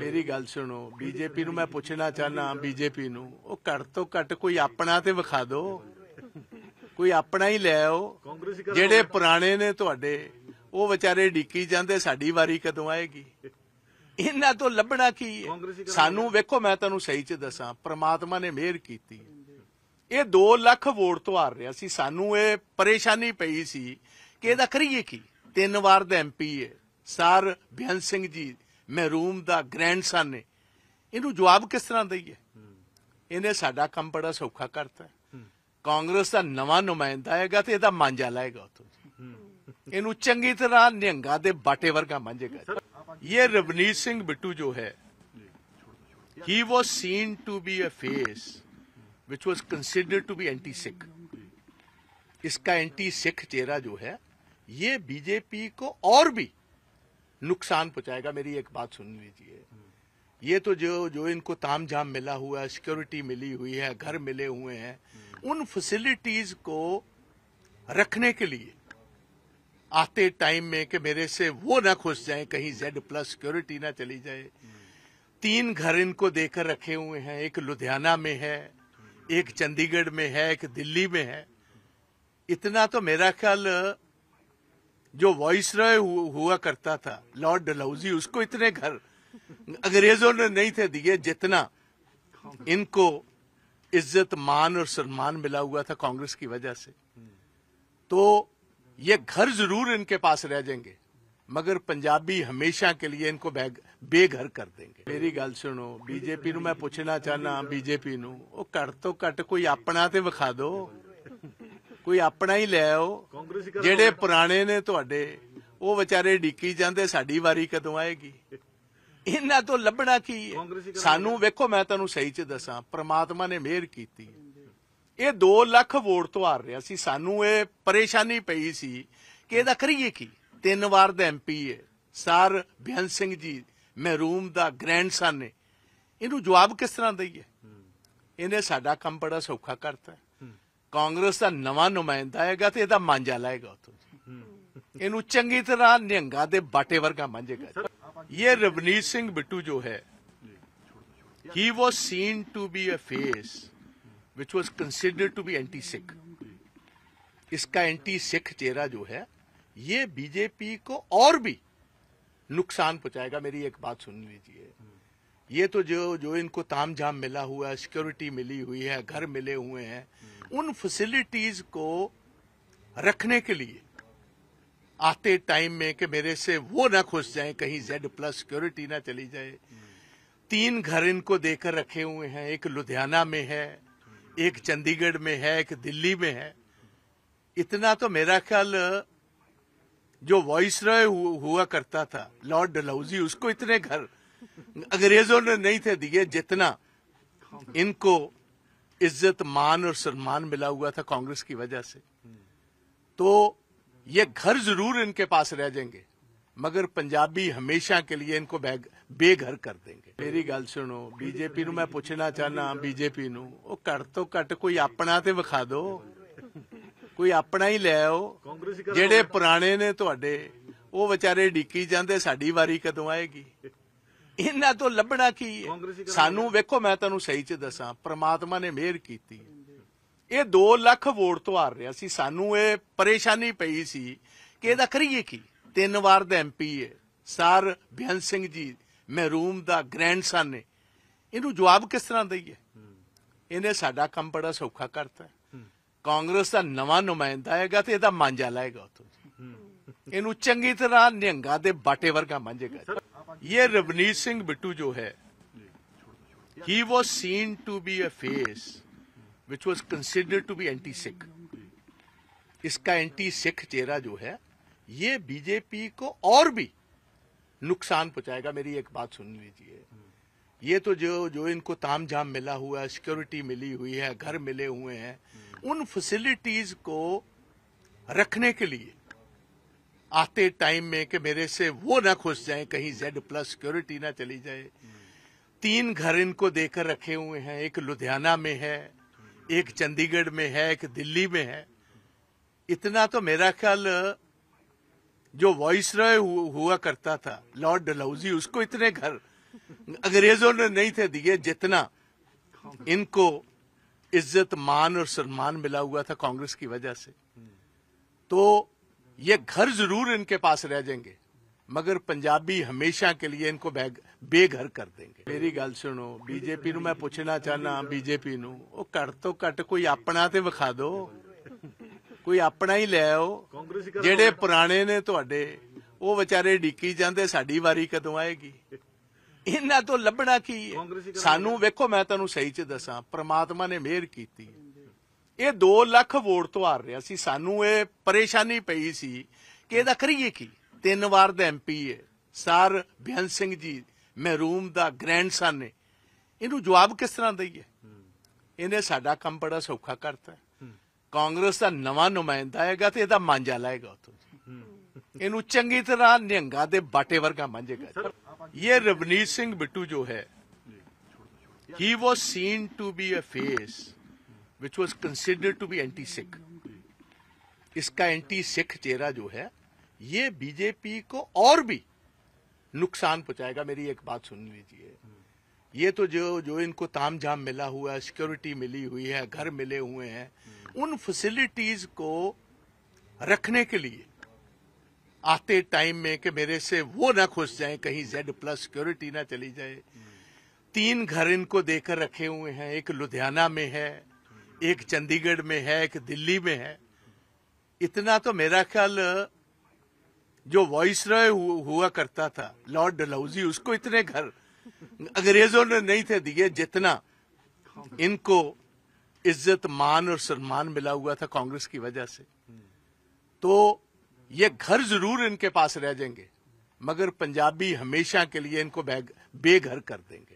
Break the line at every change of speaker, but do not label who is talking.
ਮੇਰੀ ਗੱਲ ਸੁਣੋ ਬੀਜੇਪੀ ਨੂੰ ਮੈਂ ਪੁੱਛਣਾ ਚਾਹਨਾ ਬੀਜੇਪੀ ਨੂੰ ਉਹ ਘੱਟ ਤੋਂ ਘੱਟ ਕੋਈ ਆਪਣਾ ਤੇ ਵਿਖਾ ਦਿਓ ਕੋਈ ਆਪਣਾ ਹੀ ਲੈ ਆਓ ਜਿਹੜੇ ਪੁਰਾਣੇ ਨੇ ਤੁਹਾਡੇ ਉਹ ਵਿਚਾਰੇ ਡਿੱਕੀ ਜਾਂਦੇ ਸਾਡੀ ਵਾਰੀ ਕਦੋਂ ਆਏਗੀ ਇਹਨਾਂ ਤੋਂ ਲੱਭਣਾ ਕੀ ਹੈ ਸਾਨੂੰ ਵੇਖੋ ਮੈਂ ਤੁਹਾਨੂੰ ਸਹੀ ਚ ਦੱਸਾਂ ਪ੍ਰਮਾਤਮਾ ਨੇ ਮਿਹਰ ਕੀਤੀ ਇਹ 2 ਲੱਖ ਵੋਟ ਤੋਂ ਆ ਰਿਹਾ ਸੀ ਸਾਨੂੰ ਇਹ ਪਰੇਸ਼ਾਨੀ ਪਈ ਸੀ ਕਿ ਇਹਦਾ ਕਰੀਏ ਕੀ ਤਿੰਨ ਵਾਰ ਦਾ ਐਮਪੀ ਹੈ ਸਰ ਬਿਆਨ ਸਿੰਘ ਜੀ ਮਹਿਰੂਮ ਦਾ ਗ੍ਰੈਂਡਸਨ ਨੇ ਇਹਨੂੰ ਜਵਾਬ ਕਿਸ ਤਰ੍ਹਾਂ ਦਈਏ ਇਹਨੇ ਸਾਡਾ ਕੰਮ ਬੜਾ ਸੌਖਾ ਕਰਤਾ ਕਾਂਗਰਸ ਦਾ ਨਵਾਂ ਨੁਮਾਇੰਦਾ ਹੈਗਾ ਤੇ ਇਹਦਾ ਮਾਂਜਾ ਲਾਏਗਾ ਉਤੋਂ ਇਹਨੂੰ ਚੰਗੀ ਤਰ੍ਹਾਂ ਨਿਹੰਗਾ ਦੇ ਬਾਟੇ ਵਰਗਾ ਮਾਂਜੇਗਾ ਇਹ ਰਵਨੀਤ ਸਿੰਘ ਬਿੱਟੂ ਜੋ ਹੈ was seen to be a face which was was to be anti Sikh sikh इसका ਐਂਟੀ ਸਿੱਖ ਚਿਹਰਾ ਜੋ ਹੈ ਇਹ ਬੀਜੇਪੀ ਕੋ ਔਰ ਵੀ नुकसान पहुंचाएगा मेरी एक बात सुन लीजिए ये तो जो जो इनको ताम झाम मिला हुआ है सिक्योरिटी मिली हुई है घर मिले हुए हैं उन फैसिलिटीज को रखने के लिए आते टाइम में कि मेरे से वो ना खुश जाए कहीं जेड प्लस सिक्योरिटी ना चली जाए तीन घर इनको देकर रखे हुए हैं एक लुधियाना में है एक चंडीगढ़ में है एक दिल्ली में है इतना तो मेरा ख्याल जो वॉइस रॉय हुआ करता था लॉर्ड डलाउजी उसको इतने घर अंग्रेजों ने नहीं थे दिए जितना इनको इज्जत मान और सम्मान मिला हुआ था कांग्रेस की वजह से तो ये घर जरूर इनके पास रह जाएंगे मगर पंजाबी हमेशा के लिए इनको बेघर कर देंगे मेरी गल सुनो बीजेपी नु मैं पूछना चाहना बीजेपी नो कट तो ਤੋਂ कोई अपना तो विखा दो ਕੋਈ ਆਪਣਾ ਹੀ ਲੈ ਆਓ ਜਿਹੜੇ ਪੁਰਾਣੇ ਨੇ ਤੁਹਾਡੇ ਉਹ ਵਿਚਾਰੇ ਡਿੱਕੀ ਜਾਂਦੇ ਸਾਡੀ ਵਾਰੀ ਕਦੋਂ ਆਏਗੀ ਇਹਨਾਂ ਤੋਂ ਲੱਭਣਾ ਕੀ ਹੈ ਸਾਨੂੰ ਵੇਖੋ ਮੈਂ ਤੁਹਾਨੂੰ ਸਹੀ ਚ ਦੱਸਾਂ ਪ੍ਰਮਾਤਮਾ ਨੇ ਮਿਹਰ ਕੀਤੀ ਇਹ 2 ਲੱਖ ਵੋਟ ਤੋਂ ਰਿਆ ਰਿਹਾ ਸੀ ਸਾਨੂੰ ਇਹ ਪਰੇਸ਼ਾਨੀ ਪਈ ਸੀ ਕਿ ਇਹਦਾ ਕਰੀਏ ਕੀ ਤਿੰਨ ਵਾਰ ਦਾ ਐਮਪੀ ਹੈ ਸਰ ਬਿਆਨ ਸਿੰਘ ਜੀ ਮਹਿਰੂਮ ਦਾ ਗ੍ਰੈਂਡਸਨ ਨੇ ਇਹਨੂੰ ਜਵਾਬ ਕਿਸ ਤਰ੍ਹਾਂ ਦਈਏ ਇਹਨੇ ਸਾਡਾ ਕੰਮ ਬੜਾ ਸੌਖਾ ਕਰਤਾ कांग्रेस का नवा नुमाइंदा है तो यदा मांझा लाएगा उतो इन चंकी तरह निहंगा दे बाटे वर्गा मांझेगा ये रवनीत सिंह बिट्टू जो है he was seen to be a face which was consider to be anti Sikh इसका एंटी सिख चेहरा जो है ये बीजेपी को और भी नुकसान पहुंचाएगा मेरी एक बात सुन लीजिए ये तो जो जो इनको ताम झाम मिला हुआ है सिक्योरिटी मिली हुई है घर मिले हुए हैं उन फैसिलिटीज को रखने के लिए आते टाइम में कि मेरे से वो ना खुश जाए कहीं जेड प्लस सिक्योरिटी ना चली जाए तीन घर इनको देकर रखे हुए हैं एक लुधियाना में है एक चंडीगढ़ में है एक दिल्ली में है इतना तो मेरा ख्याल जो वॉइस रॉय हुआ करता था लॉर्ड डलहौजी उसको इतने घर अंग्रेजों ने नहीं थे दिए जितना इनको इज्जत मान और सम्मान मिला हुआ था कांग्रेस की वजह से तो ये घर जरूर इनके पास रह जाएंगे ਮਗਰ ਪੰਜਾਬੀ ਹਮੇਸ਼ਾ ਕੇ ਲਈ ਇਨਕੋ ਬੇਘਰ ਕਰ ਦੇਣਗੇ ਮੇਰੀ ਗੱਲ ਸੁਣੋ ਬੀਜੇਪੀ ਨੂੰ ਮੈਂ ਪੁੱਛਣਾ ਚਾਹਨਾ ਬੀਜੇਪੀ ਨੂੰ ਉਹ ਘੱਟ ਤੋਂ ਘੱਟ ਕੋਈ ਆਪਣਾ ਤੇ ਵਿਖਾ ਦਿਓ ਕੋਈ ਆਪਣਾ ਹੀ ਲੈ ਆਓ ਜਿਹੜੇ ਪੁਰਾਣੇ ਨੇ ਤੁਹਾਡੇ ਉਹ ਵਿਚਾਰੇ ਡੀਕੀ ਜਾਂਦੇ ਸਾਡੀ ਵਾਰੀ ਕਦੋਂ ਆਏਗੀ ਇਹਨਾਂ ਤੋਂ ਲੱਭਣਾ ਕੀ ਹੈ ਸਾਨੂੰ ਵੇਖੋ ਮੈਂ ਤੁਹਾਨੂੰ ਸਹੀ ਚ ਦੱਸਾਂ ਪ੍ਰਮਾਤਮਾ ਨੇ ਮਿਹਰ ਕੀਤੀ ਇਹ 2 ਲੱਖ ਵੋਟ ਤੋਂ ਆ ਰਿਹਾ ਸੀ ਸਾਨੂੰ ਇਹ ਪਰੇਸ਼ਾਨੀ ਪਈ ਸੀ ਕਿ ਇਹਦਾ ਕਰੀਏ ਕੀ ਤਿੰਨ ਵਾਰ ਦਾ ਐਮਪੀ ਹੈ ਸਰ ਬਿਆਨ ਸਿੰਘ ਜੀ ਮਹਿਰੂਮ ਦਾ ਗ੍ਰੈਂਡਸਨ ਨੇ ਇਹਨੂੰ ਜਵਾਬ ਕਿਸ ਤਰ੍ਹਾਂ ਦਈਏ ਇਹਨੇ ਸਾਡਾ ਕੰਮ ਬੜਾ ਸੌਖਾ ਕਰਤਾ ਕਾਂਗਰਸ ਦਾ ਨਵਾਂ ਨੁਮਾਇੰਦਾ ਹੈਗਾ ਤੇ ਇਹਦਾ ਮਾਂਜਾ ਲਾਏਗਾ ਉਤੋਂ ਇਹਨੂੰ ਚੰਗੀ ਤਰ੍ਹਾਂ ਨਿਹੰਗਾ ਦੇ ਬਾਟੇ ਵਰਗਾ ਮਾਂਜੇਗਾ ये रवनीत सिंह बिट्टू जो है he was seen to be a face which was consider to be anti Sikh इसका एंटी सिख चेहरा जो है ये बीजेपी को और भी नुकसान पहुंचाएगा मेरी एक बात सुन लीजिए ये तो जो जो इनको ताम झाम मिला हुआ है सिक्योरिटी मिली हुई है घर मिले हुए हैं उन फैसिलिटीज को रखने के लिए आते टाइम में कि मेरे से वो ना खुश जाए कहीं जेड प्लस सिक्योरिटी ना चली जाए तीन घर इनको देकर रखे हुए हैं एक लुधियाना में है एक चंडीगढ़ में है एक दिल्ली में है इतना तो मेरा ख्याल जो वॉइस रॉय हुआ करता था लॉर्ड डलाउजी उसको इतने घर अंग्रेजों ने नहीं थे दिए जितना इनको इज्जत मान और सम्मान मिला हुआ था कांग्रेस की वजह से तो ये घर जरूर इनके पास रह जाएंगे ਮਗਰ ਪੰਜਾਬੀ ਹਮੇਸ਼ਾ ਕੇ ਲਈ ਇਨਕੋ ਬੇਘਰ ਕਰ ਦੇਣਗੇ ਮੇਰੀ ਗੱਲ ਸੁਣੋ ਬੀਜੇਪੀ ਨੂੰ ਮੈਂ ਪੁੱਛਣਾ ਚਾਹਨਾ ਬੀਜੇਪੀ ਨੂੰ ਉਹ ਘੱਟ ਤੋਂ ਘੱਟ ਕੋਈ ਆਪਣਾ ਤੇ ਵਿਖਾ ਦਿਓ ਕੋਈ ਆਪਣਾ ਹੀ ਲੈ ਆਓ ਜਿਹੜੇ ਪੁਰਾਣੇ ਨੇ ਤੁਹਾਡੇ ਉਹ ਵਿਚਾਰੇ ਡਿੱਕੀ ਜਾਂਦੇ ਸਾਡੀ ਵਾਰੀ ਕਦੋਂ ਆਏਗੀ ਇਹਨਾਂ ਤੋਂ ਲੱਭਣਾ ਕੀ ਹੈ ਸਾਨੂੰ ਵੇਖੋ ਮੈਂ ਤੁਹਾਨੂੰ ਸਹੀ ਚ ਦੱਸਾਂ ਪ੍ਰਮਾਤਮਾ ਨੇ ਮਿਹਰ ਕੀਤੀ ਇਹ 2 ਲੱਖ ਵੋਟ ਤੋਂ ਆ ਰਿਹਾ ਸੀ ਸਾਨੂੰ ਇਹ ਪਰੇਸ਼ਾਨੀ ਪਈ ਸੀ ਕਿ ਇਹਦਾ ਕਰੀਏ ਕੀ ਤਿੰਨ ਵਾਰ ਦਾ ਐਮਪੀ ਹੈ ਸਰ ਬਿਆਨ ਸਿੰਘ ਜੀ ਮਹਿਰੂਮ ਦਾ ਗ੍ਰੈਂਡਸਨ ਨੇ ਇਹਨੂੰ ਜਵਾਬ ਕਿਸ ਤਰ੍ਹਾਂ ਦਈਏ ਇਹਨੇ ਸਾਡਾ ਕੰਮ ਬੜਾ ਸੌਖਾ ਕਰਤਾ ਕਾਂਗਰਸ ਦਾ ਨਵਾਂ ਨੁਮਾਇੰਦਾ ਆਏਗਾ ਤੇ ਇਹਦਾ ਮਾਂਜਾ ਲਾਏਗਾ ਉਥੋਂ ਇਹਨੂੰ ਚੰਗੀ ਤਰ੍ਹਾਂ ਨਿਹੰਗਾ ਦੇ ਬਾਟੇ ਵਰਗਾ ਮਾਂਜੇਗਾ ਇਹ ਰਵਨੀਤ ਸਿੰਘ ਬਿੱਟੂ ਜੋ ਹੈ he was seen to be a face which was considered to be anti Sikh इसका एंटी सिख चेहरा जो है ये बीजेपी को और भी नुकसान पहुंचाएगा मेरी एक बात सुन लीजिए ये तो जो जो इनको ताम झाम मिला हुआ है सिक्योरिटी मिली हुई है घर मिले हुए हैं उन फैसिलिटीज को रखने के लिए आते टाइम में कि मेरे से वो ना खुश जाए कहीं जेड प्लस सिक्योरिटी ना चली जाए तीन घर इनको देकर रखे हुए हैं एक लुधियाना में है एक चंडीगढ़ में है एक दिल्ली में है इतना तो मेरा ख्याल जो वॉइस रॉय हुआ करता था लॉर्ड डलाउजी उसको इतने घर अंग्रेजों ने नहीं थे दिए जितना इनको इज्जत मान और सम्मान मिला हुआ था कांग्रेस की वजह से तो ये घर जरूर इनके पास रह जाएंगे मगर पंजाबी हमेशा के लिए इनको बेघर कर देंगे